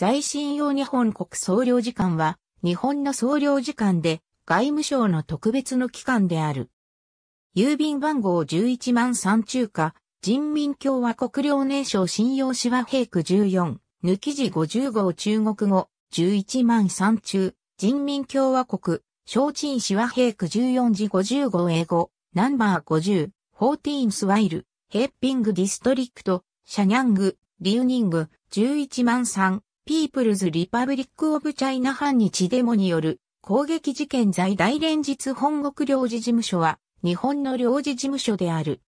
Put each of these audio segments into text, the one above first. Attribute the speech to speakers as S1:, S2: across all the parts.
S1: 在
S2: 信用日本国総領事館は、日本の総領事館で、外務省の特別の機関である。郵便番号11万3中華、人民共和国領年賞信用紙は平区14、抜き字50号中国語、11万3中、人民共和国、小鎮紙は平区14字50号英語、ナンバー50、ーンスワイル、ヘッピングディストリクト、シャニャング、リューニング、11万3、ピープルズ・リパブリック・オブ・チャイナ反日デモによる攻撃事件在大連日本国領事事務所は日本の領事事務所である。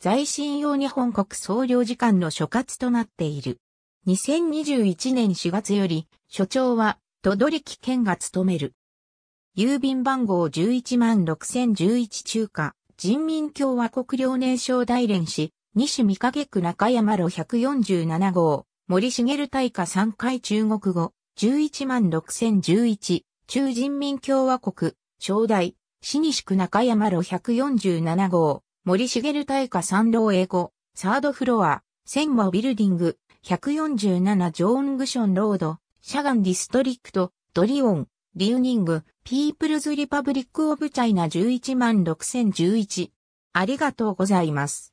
S2: 在信用日本国総領事館の所轄となっている。2021年4月より所長は戸取県が務める。郵便番号11万6011中華人民共和国領年賞。大連市西見影区中山路147号森茂大化3回中国語、11万6011、中人民共和国、正代、死西区中山路147号、森茂大化三郎英語、サードフロア、千和ビルディング、147ジョーングションロード、シャガンディストリクト、ドリオン、リューニング、ピープルズリパブリックオブチャイナ11万6011。ありがとうございます。